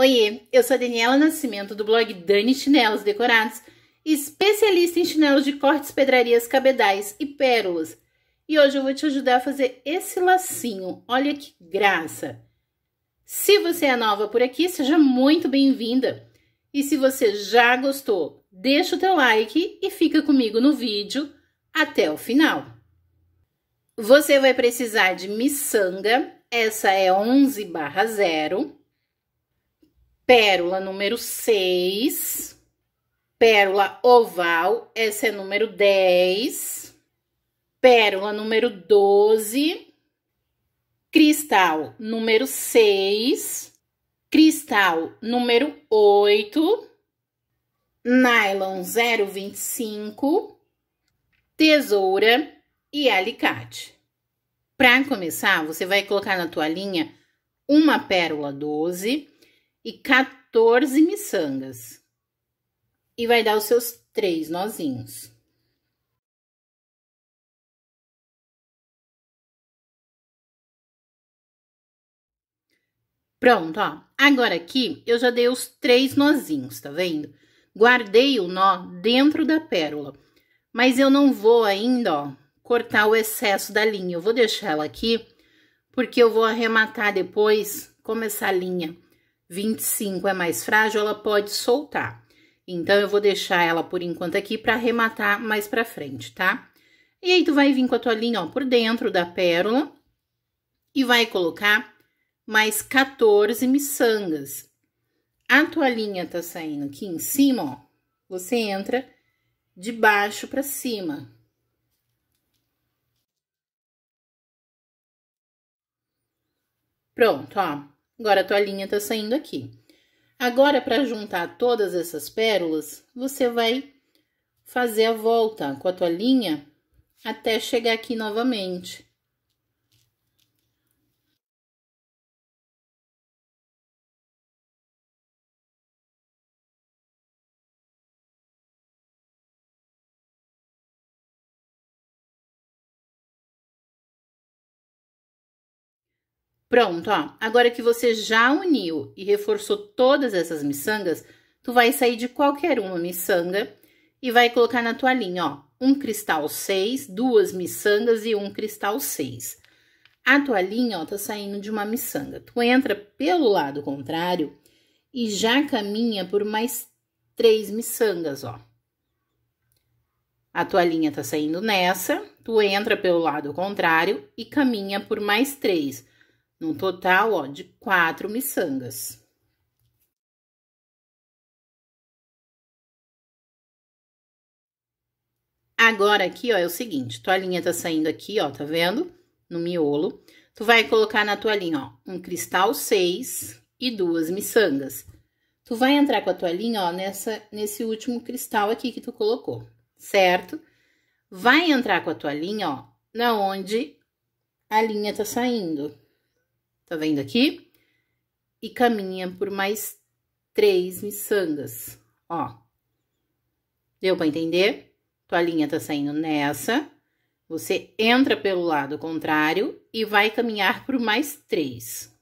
Oiê, eu sou a Daniela Nascimento do blog Dani Chinelos Decorados, especialista em chinelos de cortes, pedrarias, cabedais e pérolas. E hoje eu vou te ajudar a fazer esse lacinho, olha que graça! Se você é nova por aqui, seja muito bem-vinda! E se você já gostou, deixa o teu like e fica comigo no vídeo até o final. Você vai precisar de miçanga, essa é 11 barra 0, pérola número 6, pérola oval, essa é número 10, pérola número 12, cristal número 6, cristal número 8, nylon 025, tesoura e alicate. Para começar, você vai colocar na linha uma pérola 12, e 14 miçangas. E vai dar os seus três nozinhos. Pronto, ó. Agora aqui, eu já dei os três nozinhos, tá vendo? Guardei o nó dentro da pérola. Mas eu não vou ainda, ó, cortar o excesso da linha. Eu vou deixar ela aqui, porque eu vou arrematar depois, começar a linha 25 é mais frágil, ela pode soltar. Então, eu vou deixar ela por enquanto aqui para arrematar mais para frente, tá? E aí, tu vai vir com a toalhinha, ó, por dentro da pérola e vai colocar mais 14 miçangas. A toalhinha tá saindo aqui em cima, ó, você entra de baixo para cima. Pronto, ó. Agora, a tua linha tá saindo aqui. Agora, para juntar todas essas pérolas, você vai fazer a volta com a tua linha até chegar aqui novamente. Pronto, ó. Agora que você já uniu e reforçou todas essas miçangas, tu vai sair de qualquer uma miçanga e vai colocar na toalhinha, ó, um cristal 6, duas miçangas e um cristal 6. A toalhinha, ó, tá saindo de uma miçanga. Tu entra pelo lado contrário e já caminha por mais três miçangas, ó. A toalhinha tá saindo nessa, tu entra pelo lado contrário e caminha por mais três. Num total, ó, de quatro miçangas. Agora aqui, ó, é o seguinte, tua linha tá saindo aqui, ó, tá vendo? No miolo. Tu vai colocar na toalhinha, ó, um cristal seis e duas miçangas. Tu vai entrar com a toalhinha, ó, nessa, nesse último cristal aqui que tu colocou, certo? Vai entrar com a toalhinha, ó, na onde a linha tá saindo tá vendo aqui? E caminha por mais três miçangas, ó. Deu pra entender? Tua linha tá saindo nessa. Você entra pelo lado contrário e vai caminhar por mais três.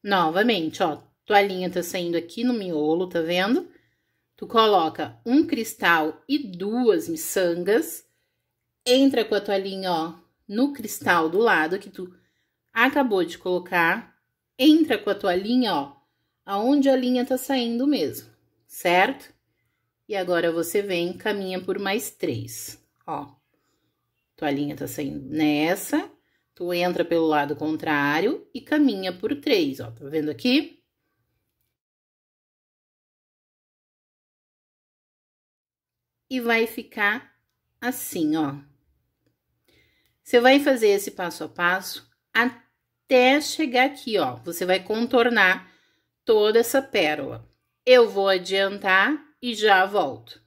Novamente, ó, tua linha tá saindo aqui no miolo, tá vendo? Tu coloca um cristal e duas miçangas, entra com a toalhinha, ó, no cristal do lado que tu acabou de colocar, entra com a toalhinha, ó, aonde a linha tá saindo mesmo, certo? E agora você vem, caminha por mais três, ó. Toalhinha tá saindo nessa, tu entra pelo lado contrário e caminha por três, ó, tá vendo aqui? e vai ficar assim, ó. Você vai fazer esse passo a passo até chegar aqui, ó. Você vai contornar toda essa pérola. Eu vou adiantar e já volto.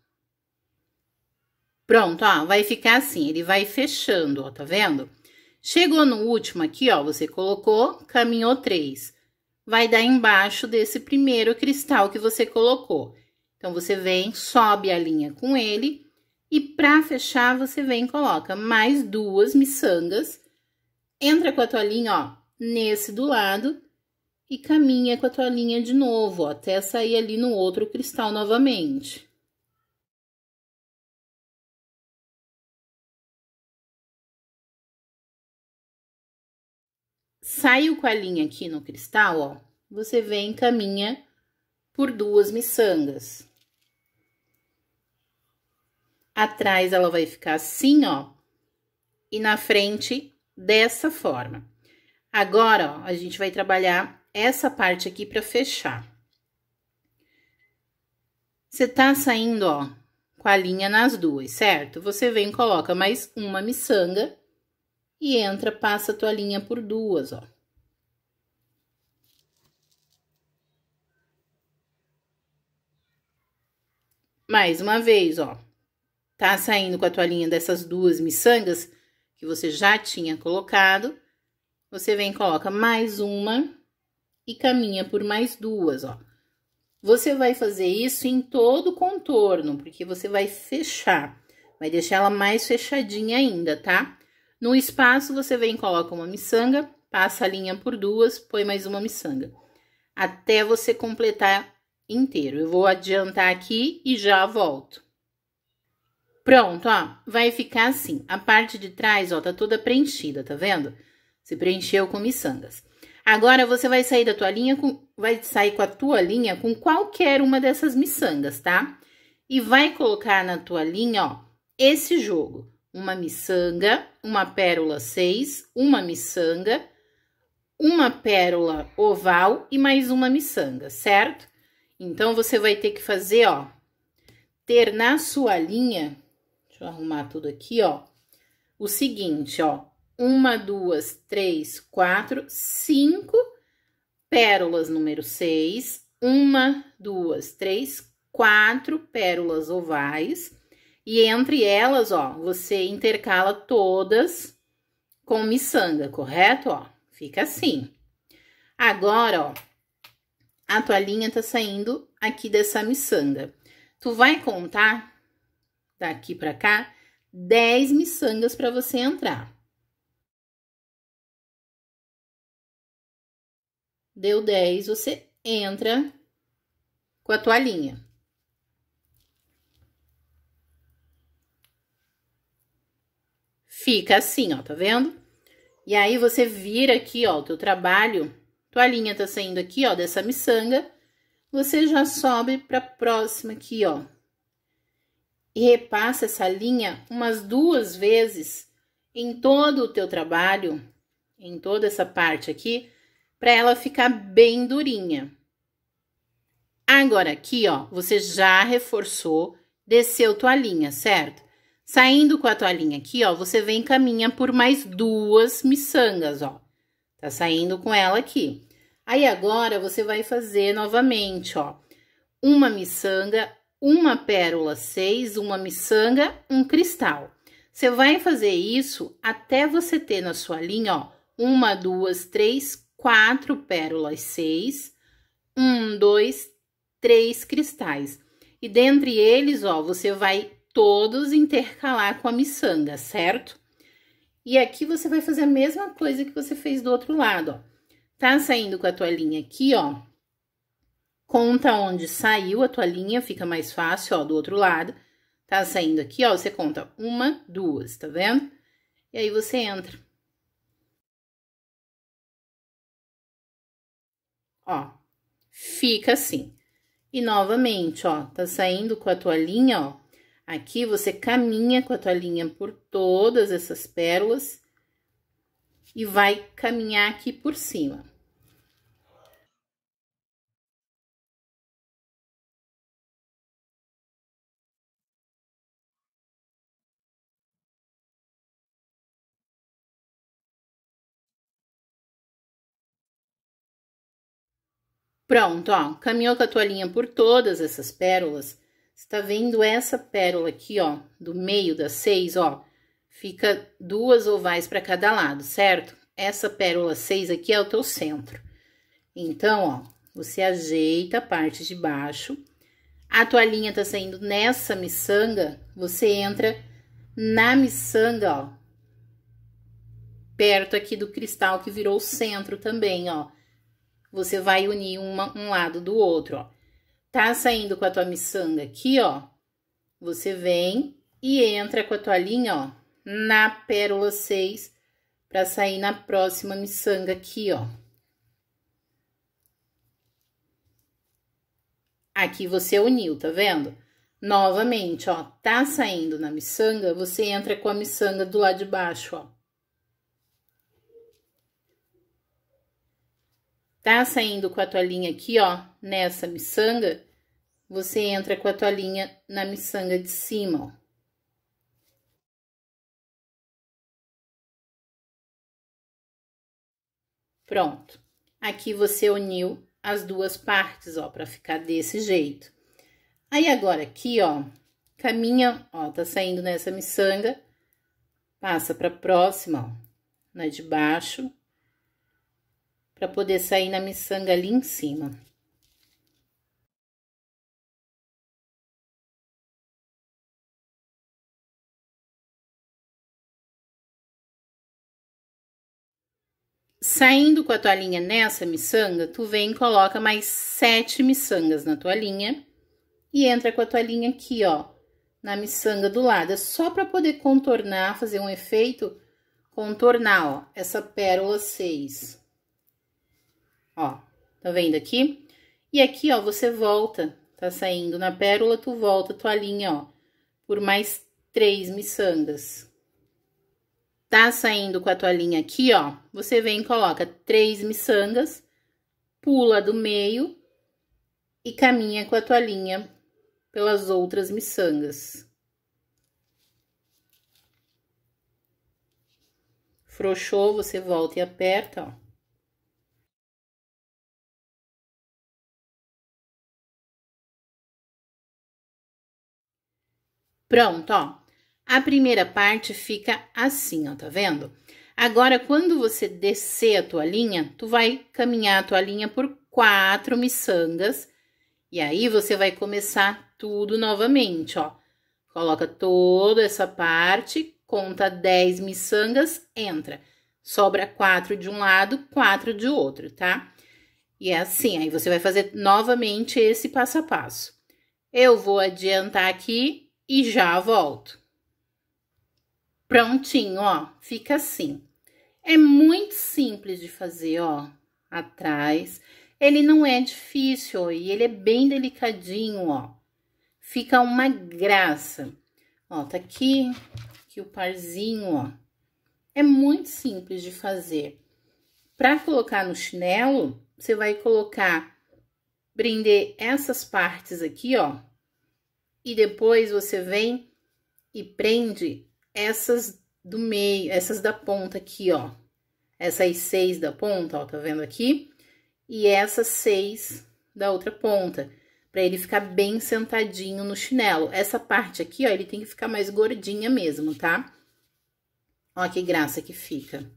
Pronto, ó, vai ficar assim, ele vai fechando, ó, tá vendo? Chegou no último aqui, ó, você colocou, caminhou três. Vai dar embaixo desse primeiro cristal que você colocou. Então, você vem, sobe a linha com ele e para fechar, você vem e coloca mais duas miçangas, entra com a toalhinha, ó, nesse do lado e caminha com a toalhinha de novo, ó, até sair ali no outro cristal novamente. Saiu com a linha aqui no cristal, ó, você vem e caminha por duas miçangas. Atrás ela vai ficar assim, ó. E na frente dessa forma. Agora, ó, a gente vai trabalhar essa parte aqui para fechar. Você tá saindo, ó, com a linha nas duas, certo? Você vem coloca mais uma miçanga e entra, passa a tua linha por duas, ó. Mais uma vez, ó. Tá saindo com a toalhinha dessas duas miçangas que você já tinha colocado. Você vem coloca mais uma e caminha por mais duas, ó. Você vai fazer isso em todo o contorno, porque você vai fechar, vai deixar ela mais fechadinha ainda, tá? No espaço, você vem coloca uma miçanga, passa a linha por duas, põe mais uma miçanga, até você completar inteiro. Eu vou adiantar aqui e já volto. Pronto, ó, vai ficar assim. A parte de trás, ó, tá toda preenchida, tá vendo? Se preencheu com miçangas. Agora, você vai sair da tua linha, com, vai sair com a tua linha com qualquer uma dessas miçangas, tá? E vai colocar na tua linha, ó, esse jogo. Uma miçanga, uma pérola 6, uma miçanga, uma pérola oval e mais uma miçanga, certo? Então, você vai ter que fazer, ó, ter na sua linha Deixa eu arrumar tudo aqui, ó. O seguinte, ó. Uma, duas, três, quatro, cinco pérolas número seis. Uma, duas, três, quatro pérolas ovais. E entre elas, ó, você intercala todas com miçanga, correto? Ó, fica assim. Agora, ó, a toalhinha tá saindo aqui dessa miçanga. Tu vai contar daqui tá para cá, 10 miçangas para você entrar. Deu 10, você entra com a toalhinha. Fica assim, ó, tá vendo? E aí você vira aqui, ó, o teu trabalho, toalhinha tá saindo aqui, ó, dessa miçanga, você já sobe pra próxima aqui, ó, e repassa essa linha umas duas vezes em todo o teu trabalho, em toda essa parte aqui, para ela ficar bem durinha. Agora aqui, ó, você já reforçou, desceu tua linha, certo? Saindo com a toalhinha aqui, ó, você vem e caminha por mais duas miçangas, ó. Tá saindo com ela aqui. Aí agora você vai fazer novamente, ó, uma miçanga uma pérola 6, uma miçanga, um cristal. Você vai fazer isso até você ter na sua linha, ó, uma, duas, três, quatro pérolas 6, um, dois, três cristais. E dentre eles, ó, você vai todos intercalar com a miçanga, certo? E aqui você vai fazer a mesma coisa que você fez do outro lado, ó. Tá saindo com a tua linha aqui, ó, Conta onde saiu a tua linha, fica mais fácil, ó, do outro lado. Tá saindo aqui, ó, você conta uma, duas, tá vendo? E aí você entra. Ó, fica assim. E novamente, ó, tá saindo com a tua linha, ó. Aqui você caminha com a tua linha por todas essas pérolas e vai caminhar aqui por cima. Pronto, ó, caminhou com a toalhinha por todas essas pérolas. Você tá vendo essa pérola aqui, ó, do meio das seis, ó? Fica duas ovais para cada lado, certo? Essa pérola seis aqui é o teu centro. Então, ó, você ajeita a parte de baixo. A toalhinha tá saindo nessa miçanga, você entra na miçanga, ó, perto aqui do cristal que virou o centro também, ó. Você vai unir uma, um lado do outro, ó. Tá saindo com a tua miçanga aqui, ó. Você vem e entra com a tua linha, ó, na pérola 6, pra sair na próxima miçanga aqui, ó. Aqui você uniu, tá vendo? Novamente, ó, tá saindo na miçanga, você entra com a miçanga do lado de baixo, ó. Tá saindo com a toalhinha aqui, ó, nessa miçanga, você entra com a toalhinha na miçanga de cima, ó. Pronto. Aqui você uniu as duas partes, ó, pra ficar desse jeito. Aí, agora aqui, ó, caminha, ó, tá saindo nessa miçanga, passa pra próxima, ó, na de baixo para poder sair na miçanga ali em cima. Saindo com a toalhinha nessa miçanga, tu vem e coloca mais sete miçangas na toalhinha e entra com a toalhinha aqui, ó, na miçanga do lado, é só para poder contornar, fazer um efeito contornar, ó, essa pérola 6 ó, tá vendo aqui? E aqui, ó, você volta, tá saindo na pérola, tu volta tua linha, ó, por mais três miçangas. Tá saindo com a tua linha aqui, ó, você vem e coloca três miçangas, pula do meio e caminha com a tua linha pelas outras miçangas. Frouxou, você volta e aperta, ó. Pronto, ó. A primeira parte fica assim, ó, tá vendo? Agora, quando você descer a tua linha, tu vai caminhar a tua linha por quatro miçangas. E aí, você vai começar tudo novamente, ó. Coloca toda essa parte, conta 10 miçangas, entra. Sobra quatro de um lado, quatro de outro, tá? E é assim, aí você vai fazer novamente esse passo a passo. Eu vou adiantar aqui e já volto. Prontinho, ó, fica assim. É muito simples de fazer, ó, atrás. Ele não é difícil, ó, e ele é bem delicadinho, ó. Fica uma graça. Ó, tá aqui, aqui o parzinho, ó. É muito simples de fazer. Para colocar no chinelo, você vai colocar, prender essas partes aqui, ó, e depois você vem e prende essas do meio, essas da ponta aqui, ó. Essas seis da ponta, ó, tá vendo aqui? E essas seis da outra ponta, pra ele ficar bem sentadinho no chinelo. Essa parte aqui, ó, ele tem que ficar mais gordinha mesmo, tá? Ó que graça que fica.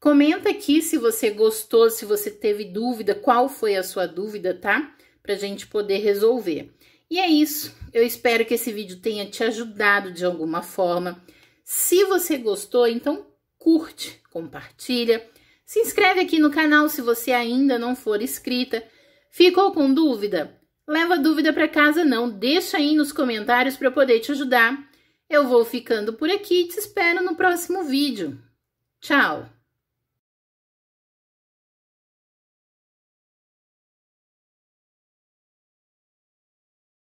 Comenta aqui se você gostou, se você teve dúvida, qual foi a sua dúvida, tá? para a gente poder resolver. E é isso. Eu espero que esse vídeo tenha te ajudado de alguma forma. Se você gostou, então curte, compartilha, se inscreve aqui no canal se você ainda não for inscrita. Ficou com dúvida? Leva dúvida para casa não, deixa aí nos comentários para poder te ajudar. Eu vou ficando por aqui e te espero no próximo vídeo. Tchau!